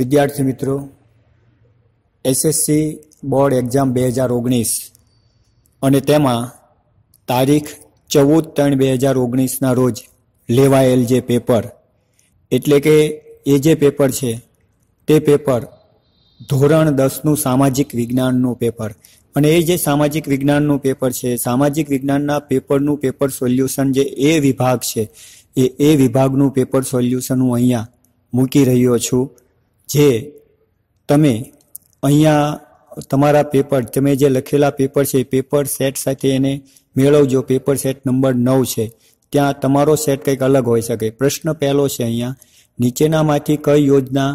વિદ્યાર્થી મિત્રો SSC board exam બે હજાર ઓગણીસ અને તેમાં તારીખ ચૌદ ત્રણ બે હજાર ઓગણીસના રોજ લેવાયેલ જે પેપર એટલે કે એ જે પેપર છે તે પેપર ધોરણ દસનું સામાજિક વિજ્ઞાનનું પેપર અને એ જે સામાજિક વિજ્ઞાનનું પેપર છે સામાજિક વિજ્ઞાનના પેપરનું પેપર સોલ્યુશન જે એ વિભાગ છે એ એ વિભાગનું પેપર સોલ્યુશન હું અહીંયા મૂકી રહ્યો છું જે તમે અહીંયા તમારા પેપર તમે જે લખેલા પેપર છે પેપર સેટ સાથે એને મેળવજો પેપર સેટ નંબર નવ છે ત્યાં તમારો સેટ કંઈક અલગ હોઈ શકે પ્રશ્ન પહેલો છે અહીંયા નીચેનામાંથી કઈ યોજના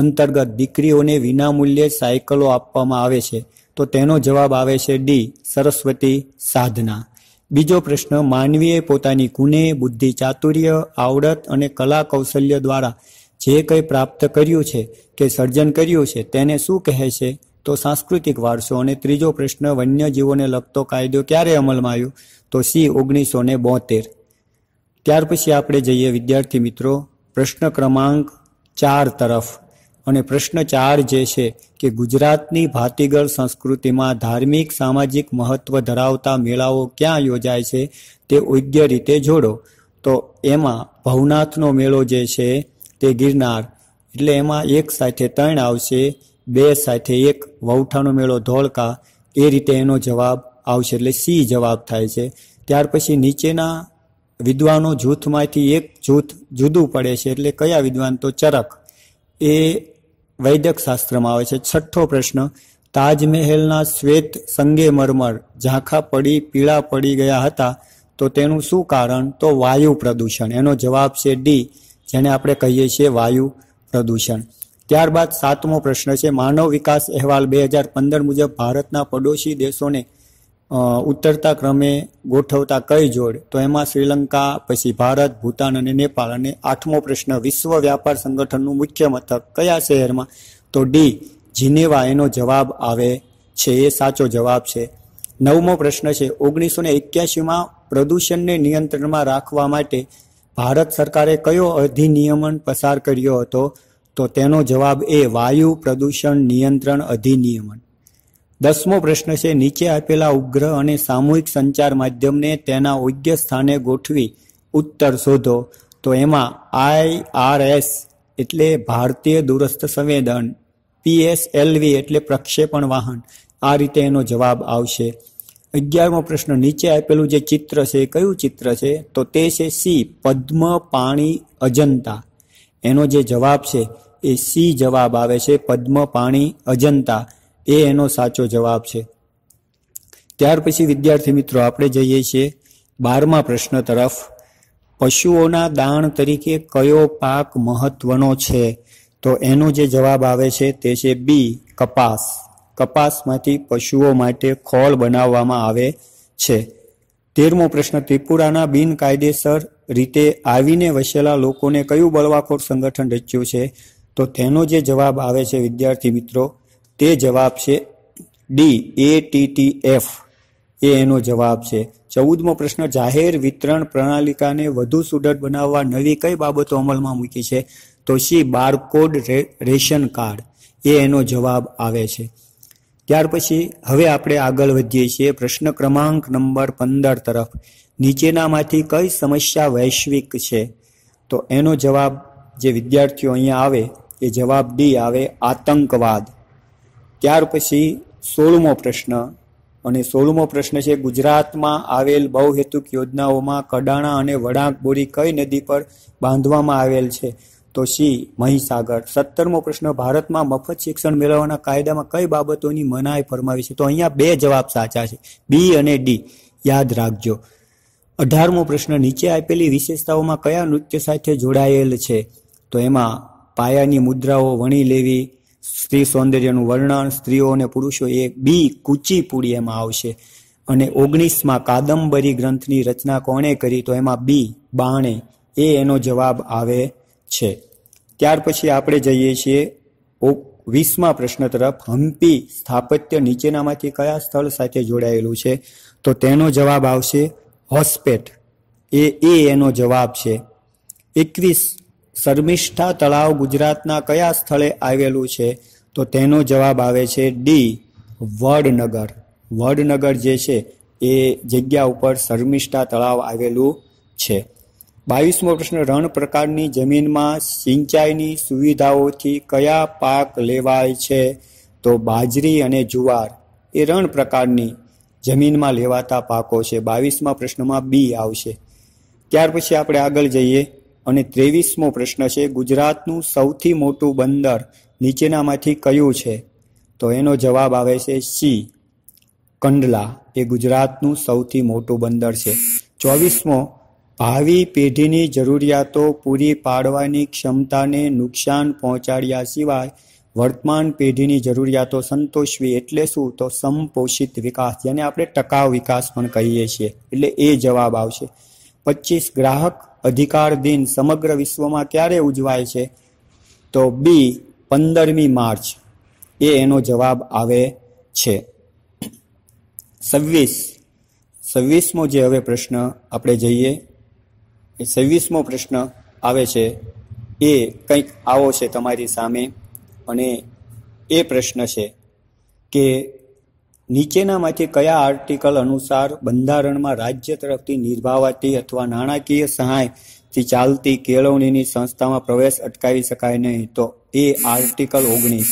અંતર્ગત દીકરીઓને વિનામૂલ્યે સાયકલો આપવામાં આવે છે તો તેનો જવાબ આવે છે ડી સરસ્વતી સાધના બીજો પ્રશ્ન માનવીએ પોતાની ગુને બુદ્ધિ ચાતુર્ય આવડત અને કલા કૌશલ્ય દ્વારા જે કંઈ પ્રાપ્ત કર્યું છે કે સર્જન કર્યું છે તેને શું કહે છે તો સાંસ્કૃતિક વારસો અને ત્રીજો પ્રશ્ન વન્યજીવોને લગતો કાયદો ક્યારે અમલમાં આવ્યો તો સી ઓગણીસો ને બોતેર ત્યાર પછી આપણે જઈએ વિદ્યાર્થી મિત્રો પ્રશ્ન ક્રમાંક ચાર તરફ અને પ્રશ્ન ચાર જે છે કે ગુજરાતની ભાતીગળ સંસ્કૃતિમાં ધાર્મિક સામાજિક મહત્વ ધરાવતા મેળાઓ ક્યાં યોજાય છે તે યોગ્ય રીતે જોડો તો એમાં ભવનાથનો મેળો જે છે તે ગિરનાર એટલે એમાં એક સાથે ત્રણ આવશે બે સાથે એક વૌઠાનો મેળો ધોળકા એ રીતે એનો જવાબ આવશે એટલે સી જવાબ થાય છે ત્યાર પછી નીચેના વિદ્વાનો જૂથમાંથી એક જૂથ જુદું પડે છે એટલે કયા વિદ્વાન તો ચરક એ વૈદક શાસ્ત્રમાં આવે છે છઠ્ઠો પ્રશ્ન તાજમહેલના શ્વેત સંગે મરમર ઝાંખા પડી પીળા પડી ગયા હતા તો તેનું શું કારણ તો વાયુ પ્રદૂષણ એનો જવાબ છે ડી જેને આપણે કહીએ છીએ વાયુ પ્રદૂષણ ત્યારબાદ સાતમો પ્રશ્ન છે માનવ વિકાસ અહેવાલ બે હજાર પંદર મુજબ ભારતના પડોશી દેશોને ઉતરતા ક્રમે ગોઠવતા કઈ જોડ તો એમાં શ્રીલંકા પછી ભારત ભૂતાન અને નેપાળ અને આઠમો પ્રશ્ન વિશ્વ વ્યાપાર સંગઠનનું મુખ્ય મથક કયા શહેરમાં તો ડી જીનેવા એનો જવાબ આવે છે એ સાચો જવાબ છે નવમો પ્રશ્ન છે ઓગણીસો ને એક્યાસીમાં પ્રદૂષણને નિયંત્રણમાં રાખવા માટે ભારત સરકારે કયો અધિનિયમન પસાર કર્યો હતો તો તેનો જવાબ એ વાયુ પ્રદૂષણ નિયંત્રણ અધિનિયમન દસમો પ્રશ્ન છે નીચે આપેલા ઉપગ્રહ અને સામૂહિક સંચાર માધ્યમને તેના યોગ્ય સ્થાને ગોઠવી ઉત્તર શોધો તો એમાં આઈઆરએસ એટલે ભારતીય દૂરસ્થ સંવેદન પીએસએલવી એટલે પ્રક્ષેપણ વાહન આ રીતે એનો જવાબ આવશે અગિયારમો પ્રશ્ન નીચે આપેલું જે ચિત્ર છે એ કયું ચિત્ર છે તો તે છે સી પદ્મ પાણી અજંતા એનો જે જવાબ છે એ સી જવાબ આવે છે પદ્મ પાણી અજંતા એ એનો સાચો જવાબ છે ત્યાર પછી વિદ્યાર્થી મિત્રો આપણે જઈએ છીએ બારમા પ્રશ્ન તરફ પશુઓના દાણ તરીકે કયો પાક મહત્વનો છે તો એનો જે જવાબ આવે છે તે છે બી કપાસ કપાસમાંથી પશુઓ માટે ખોળ બનાવવામાં આવે છે તેરમો પ્રશ્ન ત્રિપુરાના બિનકાયદેસર રીતે આવીને વસેલા લોકોને કયું બળવાખોર સંગઠન રચ્યું છે તો તેનો જે જવાબ આવે છે વિદ્યાર્થી મિત્રો તે જવાબ છે ડી એ ટી ટી એફ એ એનો જવાબ છે ચૌદમો પ્રશ્ન જાહેર વિતરણ પ્રણાલિકાને વધુ સુદૃઢ બનાવવા નવી કઈ બાબતો અમલમાં મૂકી છે તો સી બારકોડ રેશન કાર્ડ એ એનો જવાબ આવે છે ત્યાર પછી હવે આપણે આગળ વધીએ છીએ પ્રશ્ન ક્રમાંક નંબર પંદર તરફ નીચેનામાંથી કઈ સમસ્યા વૈશ્વિક છે તો એનો જવાબ જે વિદ્યાર્થીઓ અહીંયા આવે એ જવાબ ડી આવે આતંકવાદ ત્યાર પછી સોળમો પ્રશ્ન અને સોળમો પ્રશ્ન છે ગુજરાતમાં આવેલ બહુહેતુક યોજનાઓમાં કડાણા અને વડાંક બોરી કઈ નદી પર બાંધવામાં આવેલ છે તો સી મહીસાગર સત્તરમો પ્રશ્ન ભારતમાં મફત શિક્ષણ મેળવવાના કાયદામાં કઈ બાબતોની મનાઈ ફરમાવી છે તો અહીંયા બે જવાબ સાચા છે બી અને ડી યાદ રાખજો અઢારમો પ્રશ્ન નીચે આપેલી વિશેષતાઓમાં કયા નૃત્ય સાથે જોડાયેલ છે તો એમાં પાયાની મુદ્રાઓ વણી લેવી સ્ત્રી સૌંદર્યનું વર્ણન સ્ત્રીઓ અને પુરુષો એ બી કુચીપુડી એમાં આવશે અને ઓગણીસમાં કાદંબરી ગ્રંથની રચના કોણે કરી તો એમાં બી બાણે એ એનો જવાબ આવે છે ત્યાર પછી આપણે જઈએ છીએ વીસમા પ્રશ્ન તરફ હમ્પી સ્થાપત્ય નીચેનામાંથી કયા સ્થળ સાથે જોડાયેલું છે તો તેનો જવાબ આવશે હોસ્પેટ એ એ એનો જવાબ છે એકવીસ શર્મિષ્ઠા તળાવ ગુજરાતના કયા સ્થળે આવેલું છે તો તેનો જવાબ આવે છે ડી વડનગર વડનગર જે છે એ જગ્યા ઉપર શર્મિષ્ઠા તળાવ આવેલું છે બાવીસમો પ્રશ્ન રણ પ્રકારની જમીનમાં સિંચાઈની સુવિધાઓથી કયા પાક લેવાય છે તો બાજરી અને જુવાર એ રણ પ્રકારની જમીનમાં લેવાતા પાકો છે બાવીસમા પ્રશ્નમાં બી આવશે ત્યાર પછી આપણે આગળ જઈએ અને ત્રેવીસમો પ્રશ્ન છે ગુજરાતનું સૌથી મોટું બંદર નીચેનામાંથી કયું છે તો એનો જવાબ આવે છે સી કંડલા એ ગુજરાતનું સૌથી મોટું બંદર છે ચોવીસમો ભાવિ પેઢીની જરૂરિયાતો પૂરી પાડવાની ક્ષમતાને નુકસાન પહોંચાડ્યા સિવાય વર્તમાન પેઢીની જરૂરિયાતો સંતોષવી એટલે શું તો સંપોષિત વિકાસ જેને આપણે ટકાઉ વિકાસ પણ કહીએ છીએ એટલે એ જવાબ આવશે પચીસ ગ્રાહક અધિકાર દિન સમગ્ર વિશ્વમાં ક્યારે ઉજવાય છે તો બી પંદરમી માર્ચ એ એનો જવાબ આવે છે છવ્વીસ છવ્વીસમો જે હવે પ્રશ્ન આપણે જઈએ એ છવ્વીસમો પ્રશ્ન આવે છે એ કંઈક આવો છે તમારી સામે અને એ પ્રશ્ન છે કે નીચેનામાંથી કયા આર્ટિકલ અનુસાર બંધારણમાં રાજ્ય તરફથી નિર્ભાવાતી અથવા નાણાકીય સહાયથી ચાલતી કેળવણીની સંસ્થામાં પ્રવેશ અટકાવી શકાય નહીં તો એ આર્ટિકલ ઓગણીસ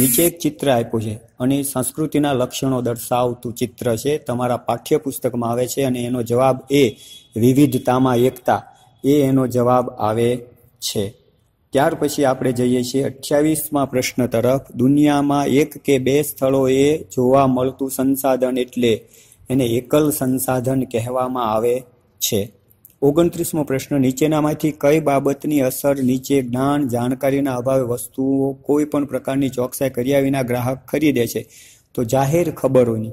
નીચે એક ચિત્ર આપ્યું છે અને સંસ્કૃતિના લક્ષણો દર્શાવતું ચિત્ર છે તમારા પાઠ્યપુસ્તકમાં આવે છે અને એનો જવાબ એ વિવિધતામાં એકતા એ એનો જવાબ આવે છે ત્યાર પછી આપણે જઈએ છીએ અઠ્યાવીસમાં પ્રશ્ન તરફ દુનિયામાં એક કે બે સ્થળોએ જોવા મળતું સંસાધન એટલે એને એકલ સંસાધન કહેવામાં આવે છે ઓગણત્રીસમો પ્રશ્ન નીચેનામાંથી કઈ બાબતની અસર નીચે જ્ઞાન જાણકારીના અભાવે વસ્તુઓ કોઈ પણ પ્રકારની ચોકસાઈ કર્યા વિના ગ્રાહક ખરીદે છે તો જાહેર ખબરોની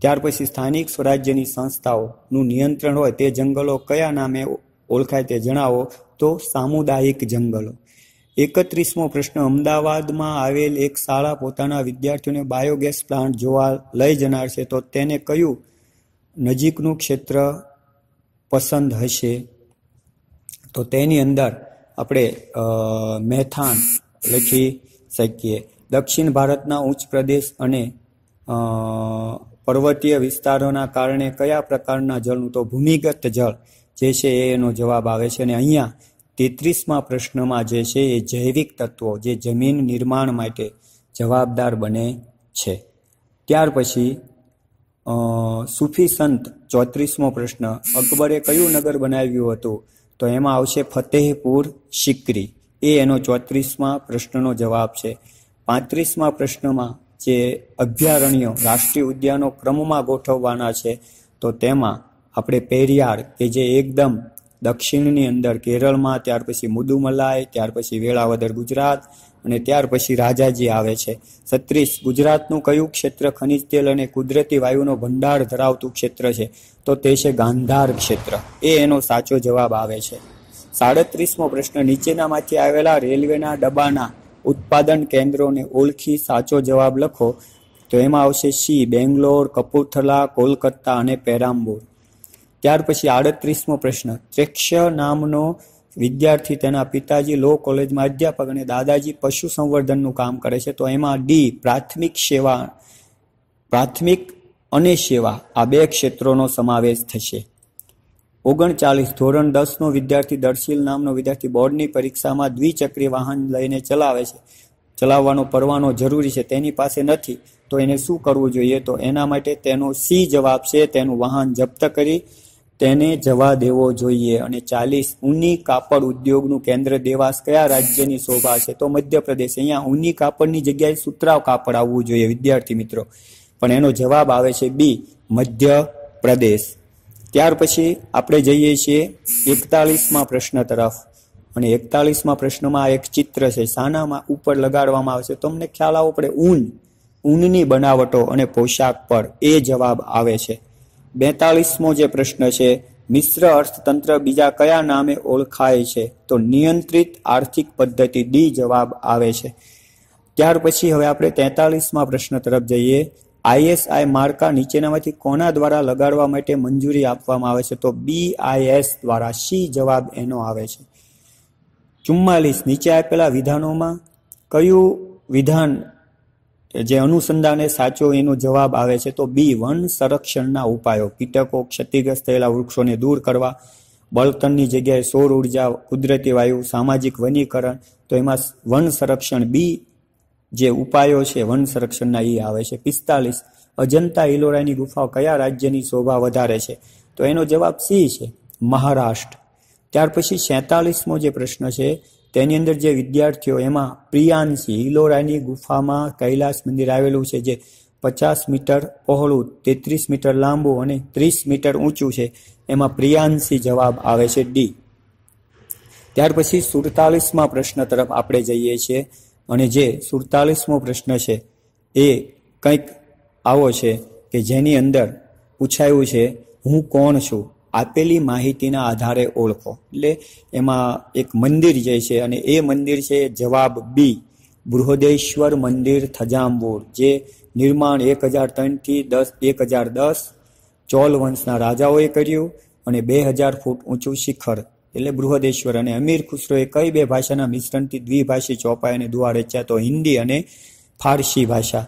ત્યાર પછી સ્થાનિક સ્વરાજ્યની સંસ્થાઓનું નિયંત્રણ હોય તે જંગલો કયા નામે ઓળખાય તે જણાવો તો સામુદાયિક જંગલો એકત્રીસમો પ્રશ્ન અમદાવાદમાં આવેલ એક શાળા પોતાના વિદ્યાર્થીઓને બાયોગેસ પ્લાન્ટ જોવા લઈ જનાર છે તો તેને કયું નજીકનું ક્ષેત્ર પસંદ હશે તો તેની અંદર આપણે મેથાણ લખી શકીએ દક્ષિણ ભારતના ઉચ્ચ પ્રદેશ અને પર્વતીય વિસ્તારોના કારણે કયા પ્રકારના જળનું તો ભૂમિગત જળ જે છે એનો જવાબ આવે છે અને અહીંયા તેત્રીસમાં પ્રશ્નમાં જે છે એ જૈવિક તત્વો જે જમીન નિર્માણ માટે જવાબદાર બને છે ત્યાર પછી સૂફી સંત ચોત્રીસમો પ્રશ્ન અકબરે કયું નગર બનાવ્યું હતું તો એમાં આવશે ફતેહપુર સિકરી એ એનો ચોત્રીસમાં પ્રશ્નનો જવાબ છે પાંત્રીસમાં પ્રશ્નમાં જે અભયારણ્યો રાષ્ટ્રીય ઉદ્યાનો ક્રમમાં ગોઠવવાના છે તો તેમાં આપણે પેરિયાર કે જે એકદમ દક્ષિણની અંદર કેરળમાં ત્યાર પછી મુદુમલાય ત્યાર પછી વેળાવદર ગુજરાત અને ત્યાર પછી રાજાજી આવે છે છત્રીસ ગુજરાતનું કયું ક્ષેત્ર ખનિજ તેલ અને કુદરતી વાયુનો ભંડાર ધરાવતું ક્ષેત્ર છે તો તે છે ગાંધાર ક્ષેત્ર એ એનો સાચો જવાબ આવે છે સાડત્રીસમો પ્રશ્ન નીચેનામાંથી આવેલા રેલવેના ડબ્બાના ઉત્પાદન કેન્દ્રોને ઓળખી સાચો જવાબ લખો તો એમાં આવશે સી બેંગ્લોર કપૂરથલા કોલકાતા અને પેરામ્બોર ત્યાર પછી આડત્રીસમો પ્રશ્ન ત્રેક્ષ્ય નામનો વિદ્યાર્થી તેના પિતાજી લો કોલેજમાં અધ્યાપક અને દાદાજી પશુ સંવર્ધનનું કામ કરે છે તો એમાં ડી પ્રાથમિક સેવા પ્રાથમિક અને સેવા આ બે ક્ષેત્રોનો સમાવેશ થશે ઓગણચાલીસ ધોરણ દસનો વિદ્યાર્થી દર્શીલ નામનો વિદ્યાર્થી બોર્ડની પરીક્ષામાં દ્વિચક્રી વાહન લઈને ચલાવે છે ચલાવવાનો પરવાનો જરૂરી છે તેની પાસે નથી તો એને શું કરવું જોઈએ તો એના માટે તેનો સી જવાબ છે તેનું વાહન જપ્ત કરી તેને જવા દેવો જોઈએ અને ચાલીસ ઊની કાપડ ઉદ્યોગનું કેન્દ્ર દેવાસ કયા રાજ્યની શોભા છે તો મધ્યપ્રદેશ અહીંયા ઊની કાપડની જગ્યાએ સુતરાવ કાપડ આવવું જોઈએ વિદ્યાર્થી મિત્રો પણ એનો જવાબ આવે છે બી મધ્ય પ્રદેશ ત્યાર પછી આપણે જઈએ છીએ એકતાલીસમાં પ્રશ્ન તરફ અને એકતાલીસમાં પ્રશ્નમાં એક ચિત્ર છે સાનામાં ઉપર લગાડવામાં આવે છે તમને ખ્યાલ આવો પડે ઊન ઊનની બનાવટો અને પોશાક પર એ જવાબ આવે છે બેતાલીસમો જે પ્રશ્ન છે મિશ્ર અર્થતંત્ર બીજા કયા નામે ઓળખાય છે તો નિયંત્રિત આર્થિક પદ્ધતિ ડી જવાબ આવે છે ત્યાર પછી હવે આપણે તેતાલીસમાં પ્રશ્ન તરફ જઈએ આઈએસઆઈ માર્કા નીચેનામાંથી કોના દ્વારા લગાડવા માટે મંજૂરી આપવામાં આવે છે તો બીઆઈએસ દ્વારા સી જવાબ એનો આવે છે ચુમ્માલીસ નીચે આપેલા વિધાનોમાં કયું વિધાન જે અનુસંધાને સાચો એનો જવાબ આવે છે તો બી વન સંરક્ષણના ઉપાયો કીટકો ક્ષતિગ્રસ્ત થયેલા વૃક્ષોને દૂર કરવા બળતણની જગ્યાએ સૌર ઉર્જા કુદરતી વાયુ સામાજિક વનીકરણ તો એમાં વન સંરક્ષણ બી જે ઉપાયો છે વન સંરક્ષણના એ આવે છે પિસ્તાલીસ અજંતા ઇલોરાની ગુફાઓ કયા રાજ્યની શોભા વધારે છે તો એનો જવાબ સી છે મહારાષ્ટ્ર ત્યાર પછી છેતાલીસમો જે પ્રશ્ન છે તેની અંદર જે વિદ્યાર્થીઓ એમાં પ્રિયાંશી ઇલોરાની ગુફામાં કૈલાસ મંદિર આવેલું છે જે પચાસ મીટર પહોળું તેત્રીસ મીટર લાંબુ અને ત્રીસ મીટર ઊંચું છે એમાં પ્રિયાંશી જવાબ આવે છે ડી ત્યાર પછી સુડતાલીસમાં પ્રશ્ન તરફ આપણે જઈએ છીએ અને જે સુડતાલીસમો પ્રશ્ન છે એ કંઈક આવો છે કે જેની અંદર પૂછાયું છે હું કોણ છું આપેલી માહિતીના આધારે ઓળખો એટલે એમાં એક મંદિર જે છે અને એ મંદિર છે જવાબ બી બૃહદેશ્વર મંદિર થજામપુર જે નિર્માણ એક હજાર ત્રણથી દસ એક હજાર દસ ચોલ વંશના રાજાઓએ કર્યું અને બે હજાર ફૂટ ઊંચું શિખર એટલે બૃહદેશ્વર અને અમીર ખુસરોએ કઈ બે ભાષાના મિશ્રણથી દ્વિભાષી ચોપાઈ અને દુઆ રચ્યા તો હિન્દી અને ફારસી ભાષા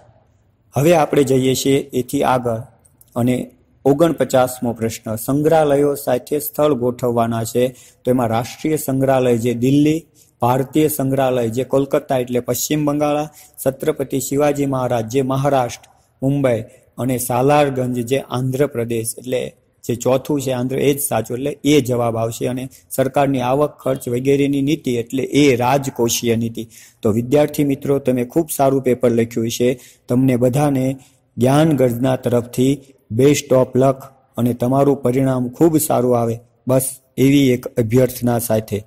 હવે આપણે જઈએ છીએ એથી આગળ અને ઓગણપચાસમો પ્રશ્ન સંગ્રહાલયો સાથે સ્થળ ગોઠવવાના છે તો એમાં રાષ્ટ્રીય સંગ્રહાલય જે દિલ્હી ભારતીય સંગ્રહાલય જે કોલકાતા એટલે પશ્ચિમ બંગાળ છત્રપતિ શિવાજી મહારાજ જે મહારાષ્ટ્ર મુંબઈ અને સાલારગંજ જે આંધ્રપ્રદેશ એટલે જે ચોથું છે આંધ્ર એ જ સાચું એટલે એ જવાબ આવશે અને સરકારની આવક ખર્ચ વગેરેની નીતિ એટલે એ રાજકોષીય નીતિ તો વિદ્યાર્થી મિત્રો તમે ખૂબ સારું પેપર લખ્યું છે તમને બધાને જ્ઞાન ગર્જના તરફથી બેસ્ટ ઓફ લક અને તમારું પરિણામ ખૂબ સારું આવે બસ એવી એક અભ્યર્થના સાથે